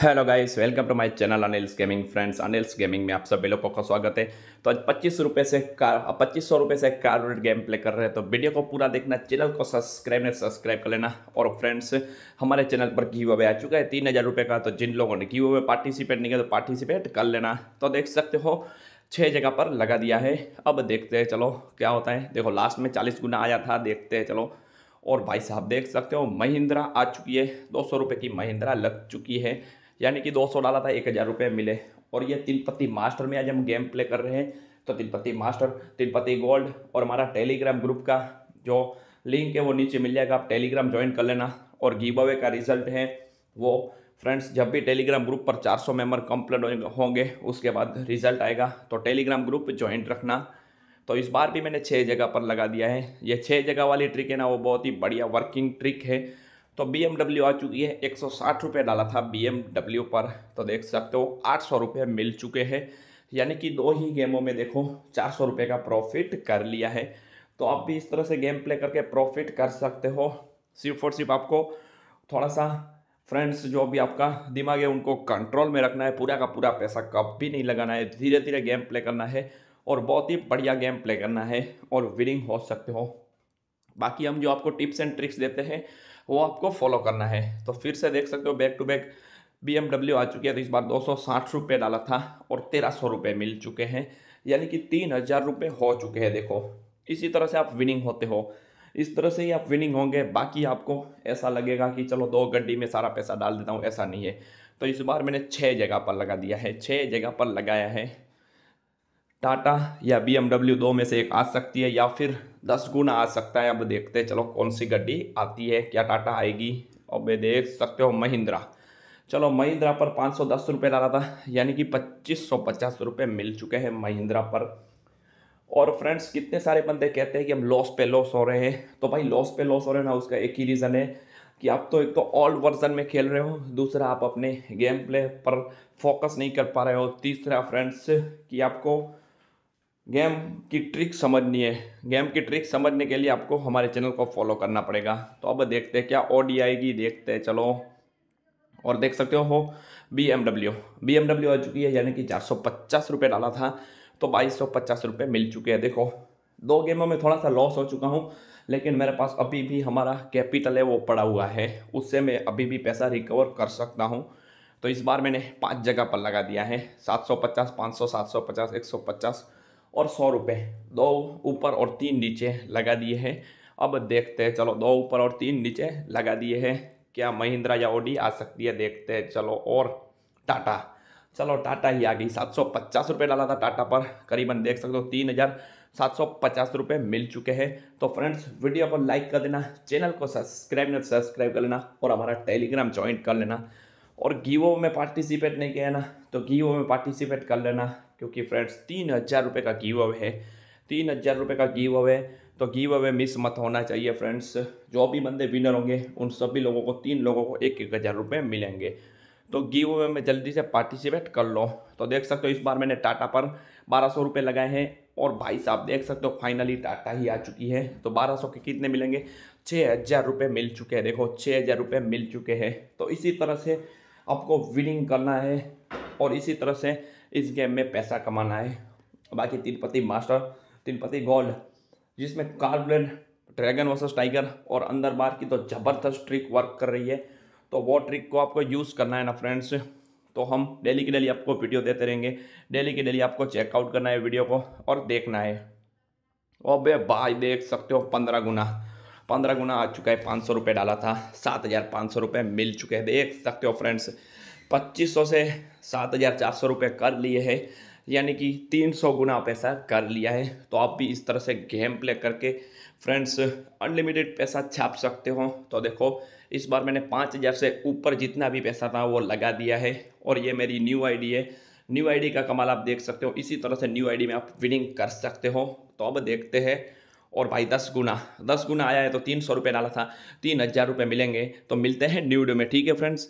hello guys welcome to my channel Anil's gaming friends Anil's gaming में आप सभी लोगों का स्वागत है तो आज पच्चीस रुपये से कार पच्चीस सौ रुपये से कार गेम प्ले कर रहे हैं तो वीडियो को पूरा देखना चैनल को सब्सक्राइब ने सब्सक्राइब कर लेना और फ्रेंड्स हमारे चैनल पर गिव वे आ चुका है तीन हज़ार रुपये का तो जिन लोगों ने गिव वे पार्टिसिपेट नहीं किया तो पार्टिसिपेट कर लेना तो देख सकते हो छः जगह पर लगा दिया है अब देखते हैं चलो क्या होता है देखो लास्ट में चालीस गुना आया था देखते हैं चलो और भाई साहब देख सकते हो महिंद्रा आ चुकी है दो सौ रुपये की महिंद्रा लग चुकी है यानी कि 200 डाला था एक हज़ार रुपये मिले और ये तीन पत्ती मास्टर में आज हम गेम प्ले कर रहे हैं तो तीन पत्ती मास्टर तीन पत्ती गोल्ड और हमारा टेलीग्राम ग्रुप का जो लिंक है वो नीचे मिल जाएगा आप टेलीग्राम ज्वाइन कर लेना और गिव अवे का रिजल्ट है वो फ्रेंड्स जब भी टेलीग्राम ग्रुप पर 400 मेम्बर कंप्लीट होंगे उसके बाद रिजल्ट आएगा तो टेलीग्राम ग्रुप ज्वाइन रखना तो इस बार भी मैंने छः जगह पर लगा दिया है ये छः जगह वाली ट्रिक है ना वो बहुत ही बढ़िया वर्किंग ट्रिक है तो बी आ चुकी है एक सौ डाला था बी पर तो देख सकते हो आठ सौ मिल चुके हैं यानी कि दो ही गेमों में देखो चार सौ रुपये का प्रॉफिट कर लिया है तो आप भी इस तरह से गेम प्ले करके प्रॉफिट कर सकते हो सिर्फ और सिर्फ आपको थोड़ा सा फ्रेंड्स जो भी आपका दिमाग है उनको कंट्रोल में रखना है पूरा का पूरा पैसा कब भी नहीं लगाना है धीरे धीरे गेम प्ले करना है और बहुत ही बढ़िया गेम प्ले करना है और विनिंग हो सकते हो बाकी हम जो आपको टिप्स एंड ट्रिक्स देते हैं वो आपको फॉलो करना है तो फिर से देख सकते हो बैक टू बैक बी आ चुकी है तो इस बार दो सौ डाला था और तेरह सौ मिल चुके हैं यानी कि तीन हज़ार रुपये हो चुके हैं देखो इसी तरह से आप विनिंग होते हो इस तरह से ही आप विनिंग होंगे बाकी आपको ऐसा लगेगा कि चलो दो गड्डी में सारा पैसा डाल देता हूँ ऐसा नहीं है तो इस बार मैंने छः जगह पर लगा दिया है छः जगह पर लगाया है टाटा या बी दो में से एक आ सकती है या फिर दस गुना आ सकता है अब देखते हैं चलो कौन सी गड्डी आती है क्या टाटा आएगी अब देख सकते हो महिंद्रा चलो महिंद्रा पर पाँच सौ दस रुपये डाला था यानी कि पच्चीस सौ पचास रुपये मिल चुके हैं महिंद्रा पर और फ्रेंड्स कितने सारे बंदे कहते हैं कि हम लॉस पे लॉस हो रहे हैं तो भाई लॉस पे लॉस हो रहे हैं ना उसका एक ही रीज़न है कि आप तो एक तो ओल्ड वर्जन में खेल रहे हो दूसरा आप अपने गेम प्ले पर फोकस नहीं कर पा रहे हो तीसरा फ्रेंड्स कि आपको गेम की ट्रिक समझनी है गेम की ट्रिक समझने के लिए आपको हमारे चैनल को फॉलो करना पड़ेगा तो अब देखते हैं क्या ओ डी आएगी देखते हैं चलो और देख सकते हो B M W B M W आ चुकी है यानी कि चार सौ पचास रुपये डाला था तो बाईस सौ पचास रुपये मिल चुके हैं देखो दो गेमों में थोड़ा सा लॉस हो चुका हूँ लेकिन मेरे पास अभी भी हमारा कैपिटल है वो पड़ा हुआ है उससे मैं अभी भी पैसा रिकवर कर सकता हूँ तो इस बार मैंने पाँच जगह पर लगा दिया है सात सौ पचास पाँच सौ सात सौ पचास एक सौ पचास और सौ रुपये दो ऊपर और तीन नीचे लगा दिए हैं अब देखते हैं चलो दो ऊपर और तीन नीचे लगा दिए हैं क्या महिंद्रा या ओडी आ सकती है देखते हैं चलो और टाटा चलो टाटा ही आ गई सात सौ पचास रुपये डाला था टाटा पर करीबन देख सकते हो तीन हज़ार सात सौ पचास रुपये मिल चुके हैं तो फ्रेंड्स वीडियो को लाइक कर देना चैनल को सब्सक्राइब ना सब्सक्राइब कर लेना और हमारा टेलीग्राम ज्वाइन कर लेना और गीवो में पार्टिसिपेट नहीं किया ना तो गीवो में पार्टिसिपेट कर लेना क्योंकि फ्रेंड्स तीन हज़ार रुपये का गिव अवे है तीन हज़ार रुपये का गिव अवे तो गिव अवे मिस मत होना चाहिए फ्रेंड्स जो भी बंदे विनर होंगे उन सभी लोगों को तीन लोगों को एक एक हज़ार रुपये मिलेंगे तो गिव अवे में जल्दी से पार्टिसिपेट कर लो तो देख सकते हो इस बार मैंने टाटा पर बारह सौ रुपये लगाए हैं और भाई साहब देख सकते हो फाइनली टाटा ही आ चुकी है तो बारह सौ के कितने मिलेंगे छः हज़ार रुपये मिल चुके हैं देखो छः हज़ार रुपये मिल चुके हैं तो इसी तरह से आपको विनिंग करना है और इसी तरह से इस गेम में पैसा कमाना है बाकी तिरुपति मास्टर तिरुपति गोल्ड जिसमें कार्बलेन ड्रैगन वर्सेस टाइगर और अंदर बार की तो ज़बरदस्त ट्रिक वर्क कर रही है तो वो ट्रिक को आपको यूज़ करना है ना फ्रेंड्स तो हम डेली की डेली आपको वीडियो देते रहेंगे डेली की डेली आपको चेकआउट करना है वीडियो को और देखना है बे भाई देख सकते हो पंद्रह गुना पंद्रह गुना आ चुका है पाँच सौ रुपये डाला था सात हज़ार पाँच सौ रुपये मिल चुके हैं देख सकते हो फ्रेंड्स 2500 से 7400 रुपये कर लिए हैं यानी कि 300 गुना पैसा कर लिया है तो आप भी इस तरह से गेम प्ले करके फ्रेंड्स अनलिमिटेड पैसा छाप सकते हो तो देखो इस बार मैंने पाँच हज़ार से ऊपर जितना भी पैसा था वो लगा दिया है और ये मेरी न्यू आईडी है न्यू आईडी का कमाल आप देख सकते हो इसी तरह से न्यू आईडी में आप विनिंग कर सकते हो तो अब देखते हैं और भाई दस गुना दस गुना आया है तो तीन सौ रुपये डाला था तीन हज़ार रुपये मिलेंगे तो मिलते हैं डे में ठीक है फ्रेंड्स